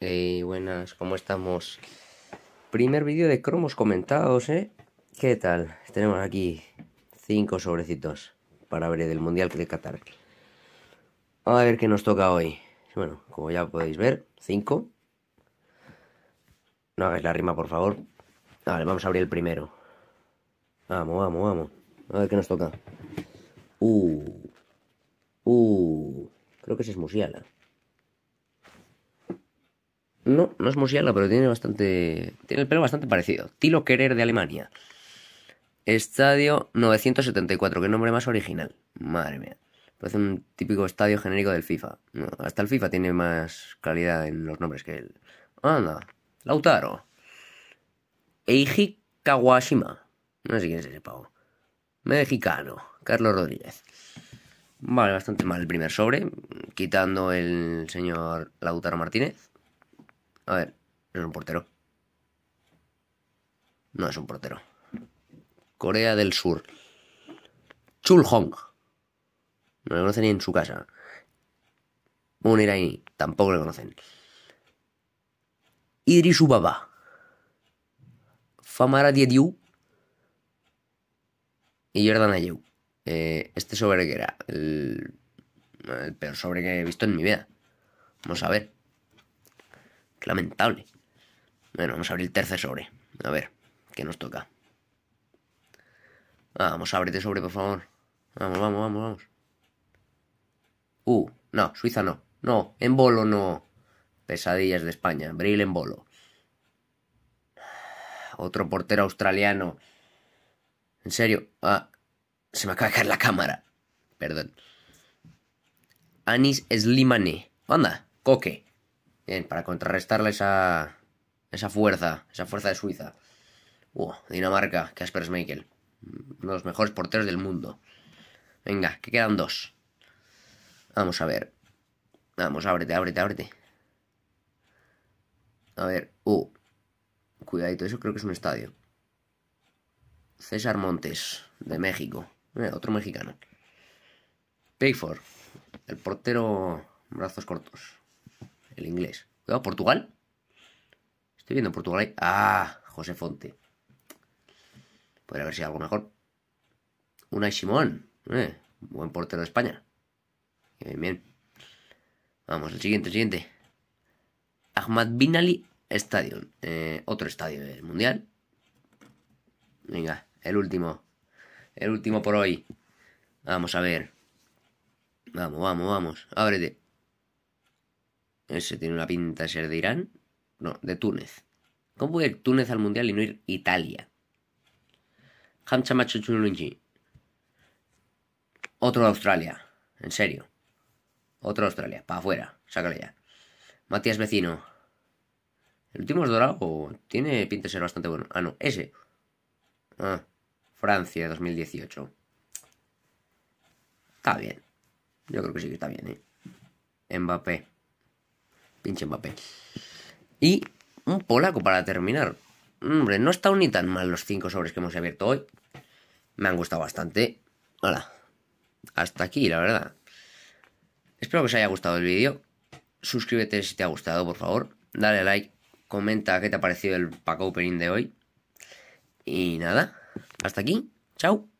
Hey, eh, buenas, ¿cómo estamos? Primer vídeo de cromos comentados, ¿eh? ¿Qué tal? Tenemos aquí cinco sobrecitos para ver del Mundial de Qatar. A ver qué nos toca hoy. Bueno, como ya podéis ver, cinco. No hagáis la rima, por favor. Vale, vamos a abrir el primero. Vamos, vamos, vamos. A ver qué nos toca. Uh. Uh. Creo que ese es Musiala. No, no es murciélago, pero tiene bastante. Tiene el pelo bastante parecido. Tilo Querer de Alemania. Estadio 974, qué nombre más original. Madre mía. Parece un típico estadio genérico del FIFA. hasta el FIFA tiene más calidad en los nombres que él. Anda, Lautaro. Eiji Kawashima. No sé quién es ese pavo. Mexicano. Carlos Rodríguez. Vale, bastante mal el primer sobre. Quitando el señor Lautaro Martínez. A ver, no es un portero. No es un portero. Corea del Sur. Chul Hong. No le conocen ni en su casa. Un iraní. Tampoco lo conocen. Idris Baba. Famara Diediu. Y Jordan eh, este sobre que era el peor sobre que he visto en mi vida. Vamos a ver lamentable. Bueno, vamos a abrir el tercer sobre. A ver, ¿qué nos toca? Ah, vamos, ábrete sobre, por favor. Vamos, vamos, vamos, vamos. Uh, no, Suiza no. No, en bolo no. Pesadillas de España. Bril en bolo. Otro portero australiano. En serio. Ah, se me acaba de caer la cámara. Perdón. Anis Slimane. Anda, coque. Bien, para contrarrestarle esa, esa fuerza, esa fuerza de Suiza. Dinamarca, Casper Schmeichel. Uno de los mejores porteros del mundo. Venga, que quedan dos. Vamos a ver. Vamos, ábrete, ábrete, ábrete. A ver, uh. Cuidadito, eso creo que es un estadio. César Montes, de México. Eh, otro mexicano. Payfor el portero brazos cortos el inglés. Portugal. Estoy viendo Portugal ahí. Ah, José Fonte. Podría haber sido algo mejor. Una Simón. Eh, buen portero de España. Bien, bien. Vamos, el siguiente, el siguiente. Ahmad Binali. Stadium. Eh, otro estadio del Mundial. Venga, el último. El último por hoy. Vamos a ver. Vamos, vamos, vamos. Ábrete. Ese tiene una pinta de ser de Irán. No, de Túnez. ¿Cómo puede ir Túnez al mundial y no ir Italia? Hamza Machuchulunji. Otro de Australia. En serio. Otro de Australia. Para afuera. Sácale ya. Matías Vecino. El último es dorado. Tiene pinta de ser bastante bueno. Ah, no. Ese. Ah, Francia 2018. Está bien. Yo creo que sí que está bien, ¿eh? Mbappé. Pinche Mbappé. Y un polaco para terminar. Hombre, no están ni tan mal los cinco sobres que hemos abierto hoy. Me han gustado bastante. Hola. Hasta aquí, la verdad. Espero que os haya gustado el vídeo. Suscríbete si te ha gustado, por favor. Dale like. Comenta qué te ha parecido el pack opening de hoy. Y nada. Hasta aquí. Chao.